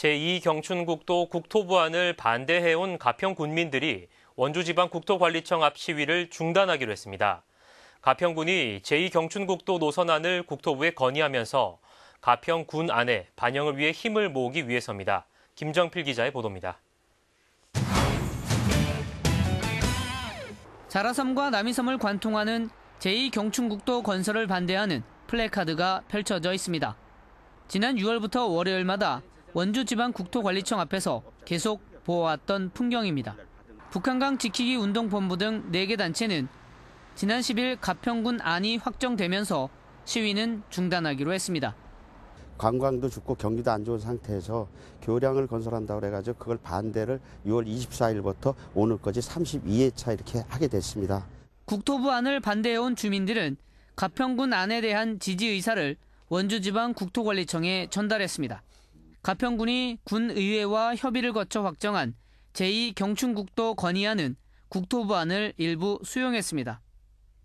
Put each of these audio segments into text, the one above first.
제2경춘국도 국토부안을 반대해온 가평 군민들이 원주지방 국토관리청 앞 시위를 중단하기로 했습니다. 가평군이 제2경춘국도 노선안을 국토부에 건의하면서 가평군 안에 반영을 위해 힘을 모으기 위해서입니다. 김정필 기자의 보도입니다. 자라섬과 남이섬을 관통하는 제2경춘국도 건설을 반대하는 플래카드가 펼쳐져 있습니다. 지난 6월부터 월요일마다 원주지방 국토관리청 앞에서 계속 보아왔던 풍경입니다. 북한강 지키기 운동본부 등 4개 단체는 지난 10일 가평군 안이 확정되면서 시위는 중단하기로 했습니다. 관광도 죽고 경기도 안 좋은 상태에서 교량을 건설한다고 해가지고 그걸 반대를 6월 24일부터 오늘까지 32회차 이렇게 하게 됐습니다. 국토부안을 반대해온 주민들은 가평군 안에 대한 지지 의사를 원주지방 국토관리청에 전달했습니다. 가평군이 군의회와 협의를 거쳐 확정한 제2경춘국도 건의안은 국토부안을 일부 수용했습니다.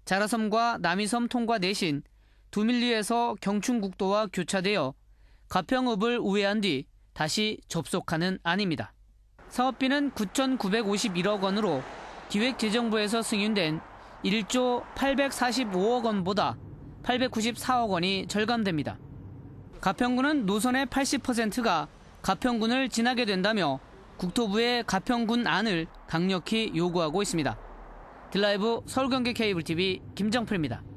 자라섬과 남이섬 통과 대신 두밀리에서 경춘국도와 교차되어 가평읍을 우회한 뒤 다시 접속하는 안입니다. 사업비는 9,951억 원으로 기획재정부에서 승인된 1조 845억 원보다 894억 원이 절감됩니다. 가평군은 노선의 80%가 가평군을 지나게 된다며 국토부의 가평군 안을 강력히 요구하고 있습니다. 딜라이브 서울경기 케이블 TV 김정필입니다.